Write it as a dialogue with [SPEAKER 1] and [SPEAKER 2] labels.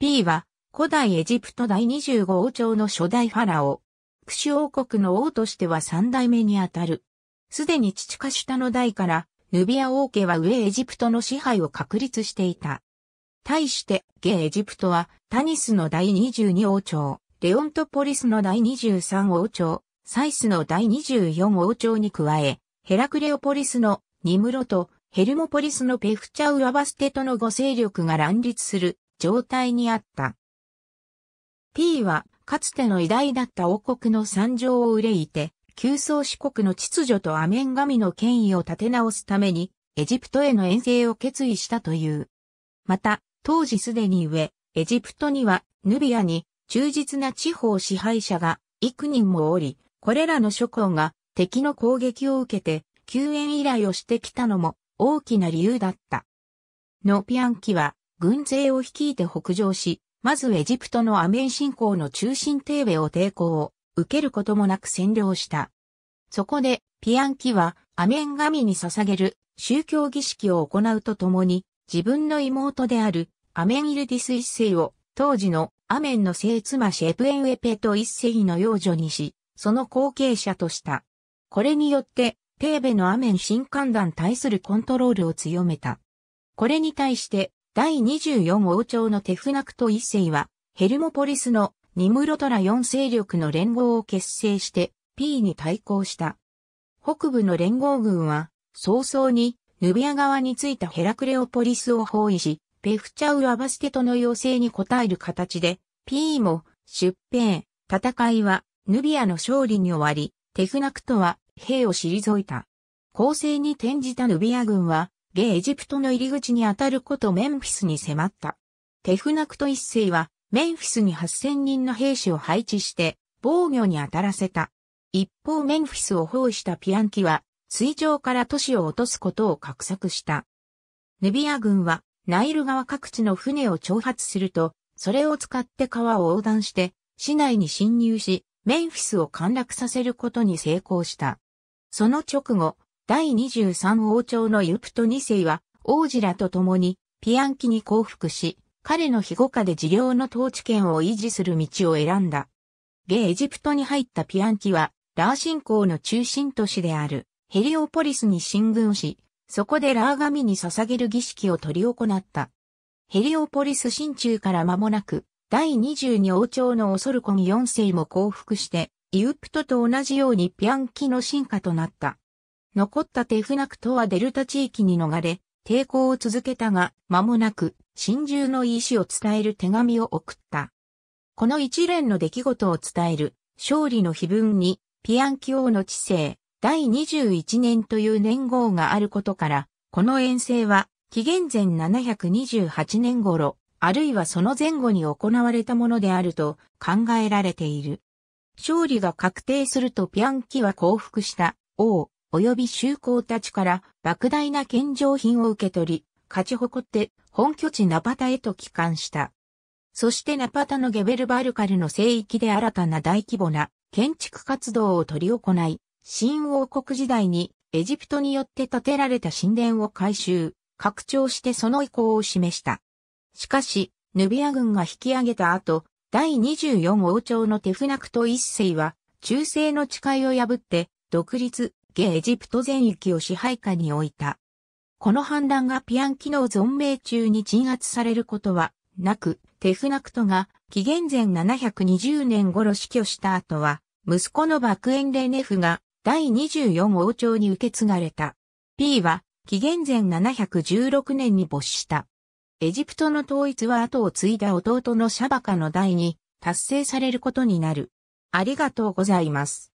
[SPEAKER 1] P は、古代エジプト第25王朝の初代ファラオ。クシュ王国の王としては三代目にあたる。すでに父か下の代から、ヌビア王家は上エジプトの支配を確立していた。対して、下エジプトは、タニスの第22王朝、レオントポリスの第23王朝、サイスの第24王朝に加え、ヘラクレオポリスのニムロとヘルモポリスのペフチャウアバステとの5勢力が乱立する状態にあった。P は、かつての偉大だった王国の惨状を憂いて、旧宗四国の秩序とアメン神の権威を立て直すために、エジプトへの遠征を決意したという。また、当時すでに上、エジプトには、ヌビアに、忠実な地方支配者が、幾人もおり、これらの諸侯が、敵の攻撃を受けて、救援依頼をしてきたのも、大きな理由だった。ノピアンキは、軍勢を率いて北上し、まずエジプトのアメン信仰の中心テーベを抵抗を受けることもなく占領した。そこで、ピアンキはアメン神に捧げる宗教儀式を行うとともに、自分の妹であるアメンイルディス一世を当時のアメンの聖妻シェプエンウェペト一世の養女にし、その後継者とした。これによって、テーベのアメン新官団対するコントロールを強めた。これに対して、第24王朝のテフナクト一世は、ヘルモポリスのニムロトラ4勢力の連合を結成して、P に対抗した。北部の連合軍は、早々に、ヌビア側についたヘラクレオポリスを包囲し、ペフチャウ・アバステトの要請に応える形で、P も出兵、戦いはヌビアの勝利に終わり、テフナクトは兵を退いた。攻勢に転じたヌビア軍は、ゲエジプトの入り口に当たることメンフィスに迫った。テフナクト一世はメンフィスに8000人の兵士を配置して防御に当たらせた。一方メンフィスを包囲したピアンキは水上から都市を落とすことを画策した。ヌビア軍はナイル川各地の船を挑発すると、それを使って川を横断して市内に侵入し、メンフィスを陥落させることに成功した。その直後、第23王朝のユプト2世は、王子らと共に、ピアンキに降伏し、彼の庇護下で自領の統治権を維持する道を選んだ。ゲエジプトに入ったピアンキは、ラー信仰の中心都市であるヘリオポリスに進軍し、そこでラー神に捧げる儀式を執り行った。ヘリオポリス神中から間もなく、第22王朝のオソルコン4世も降伏して、イウプトと同じようにピアンキの進化となった。残ったテフナクトはデルタ地域に逃れ、抵抗を続けたが、間もなく、真珠の意思を伝える手紙を送った。この一連の出来事を伝える、勝利の碑文に、ピアンキ王の知性、第21年という年号があることから、この遠征は、紀元前728年頃、あるいはその前後に行われたものであると考えられている。勝利が確定するとピアンキは降伏した王及び修行たちから莫大な献上品を受け取り、勝ち誇って本拠地ナパタへと帰還した。そしてナパタのゲベルバルカルの聖域で新たな大規模な建築活動を取り行い、新王国時代にエジプトによって建てられた神殿を改修、拡張してその意向を示した。しかし、ヌビア軍が引き上げた後、第24王朝のテフナクト一世は、中世の誓いを破って、独立、下エジプト全域を支配下に置いた。この反乱がピアン機能存命中に鎮圧されることはなく、テフナクトが紀元前720年頃死去した後は、息子の爆炎レネフが第24王朝に受け継がれた。P は紀元前716年に没した。エジプトの統一は後を継いだ弟のシャバカの代に達成されることになる。ありがとうございます。